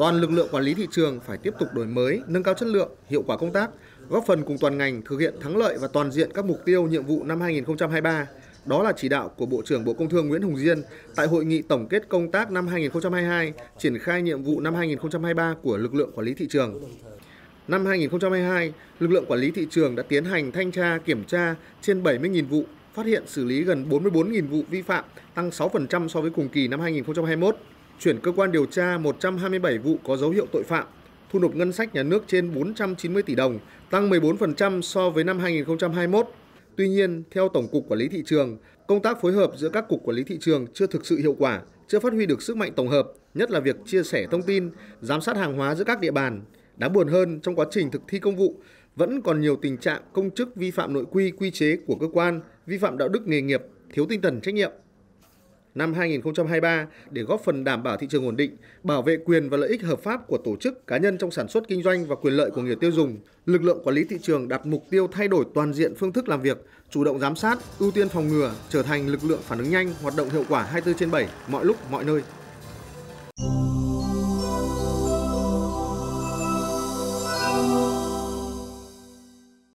toàn lực lượng quản lý thị trường phải tiếp tục đổi mới, nâng cao chất lượng, hiệu quả công tác, góp phần cùng toàn ngành thực hiện thắng lợi và toàn diện các mục tiêu nhiệm vụ năm 2023. Đó là chỉ đạo của Bộ trưởng Bộ Công Thương Nguyễn Hùng Diên tại hội nghị tổng kết công tác năm 2022, triển khai nhiệm vụ năm 2023 của lực lượng quản lý thị trường. Năm 2022, lực lượng quản lý thị trường đã tiến hành thanh tra, kiểm tra trên 70.000 vụ, phát hiện xử lý gần 44.000 vụ vi phạm, tăng 6% so với cùng kỳ năm 2021 chuyển cơ quan điều tra 127 vụ có dấu hiệu tội phạm, thu nộp ngân sách nhà nước trên 490 tỷ đồng, tăng 14% so với năm 2021. Tuy nhiên, theo Tổng cục Quản lý thị trường, công tác phối hợp giữa các cục quản lý thị trường chưa thực sự hiệu quả, chưa phát huy được sức mạnh tổng hợp, nhất là việc chia sẻ thông tin, giám sát hàng hóa giữa các địa bàn. Đáng buồn hơn, trong quá trình thực thi công vụ, vẫn còn nhiều tình trạng công chức vi phạm nội quy quy chế của cơ quan, vi phạm đạo đức nghề nghiệp, thiếu tinh thần trách nhiệm năm 2023 để góp phần đảm bảo thị trường ổn định, bảo vệ quyền và lợi ích hợp pháp của tổ chức cá nhân trong sản xuất kinh doanh và quyền lợi của người tiêu dùng, lực lượng quản lý thị trường đặt mục tiêu thay đổi toàn diện phương thức làm việc, chủ động giám sát, ưu tiên phòng ngừa, trở thành lực lượng phản ứng nhanh, hoạt động hiệu quả 24 trên 7, mọi lúc, mọi nơi.